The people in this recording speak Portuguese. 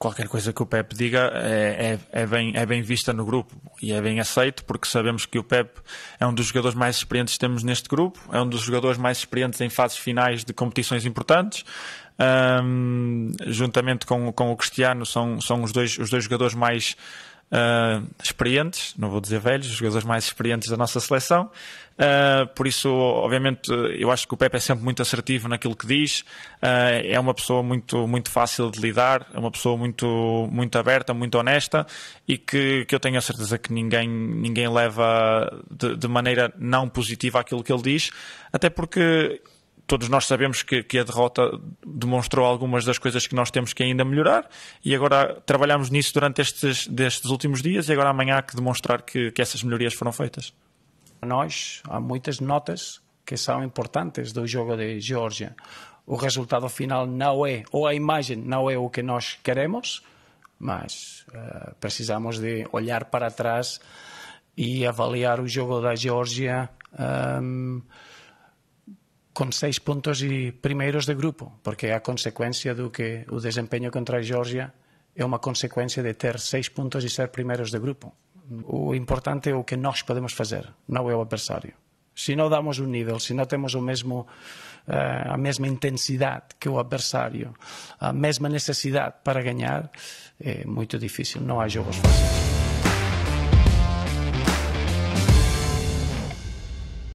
qualquer coisa que o Pep diga é, é, é, bem, é bem vista no grupo e é bem aceito, porque sabemos que o Pep é um dos jogadores mais experientes que temos neste grupo, é um dos jogadores mais experientes em fases finais de competições importantes. Um, juntamente com, com o Cristiano, são, são os, dois, os dois jogadores mais uh, experientes, não vou dizer velhos, os jogadores mais experientes da nossa seleção. Uh, por isso, obviamente, eu acho que o Pepe é sempre muito assertivo naquilo que diz. Uh, é uma pessoa muito, muito fácil de lidar, é uma pessoa muito, muito aberta, muito honesta e que, que eu tenho a certeza que ninguém, ninguém leva de, de maneira não positiva aquilo que ele diz, até porque todos nós sabemos que, que, a derrota demonstrou algumas das coisas que nós temos que ainda melhorar e agora trabalhamos nisso durante estes, destes últimos dias e agora amanhã há que demonstrar que, que essas melhorias foram feitas. Nós, há muitas notas que são importantes do jogo de Geórgia. O resultado final não é, ou a imagem não é o que nós queremos, mas uh, precisamos de olhar para trás e avaliar o jogo da Geórgia ehm, con seis puntos e primeiros de grupo, porque é a consecuencia do que o desempeño contra a Georgia é uma consecuencia de ter seis puntos e ser primeiros de grupo. O importante é o que nós podemos fazer, não é o adversário. Se não damos um nível, se não temos o mesmo, eh, a mesma intensidade que o adversário, a mesma necessidade para ganhar, é muito difícil, não há jogos fáceis.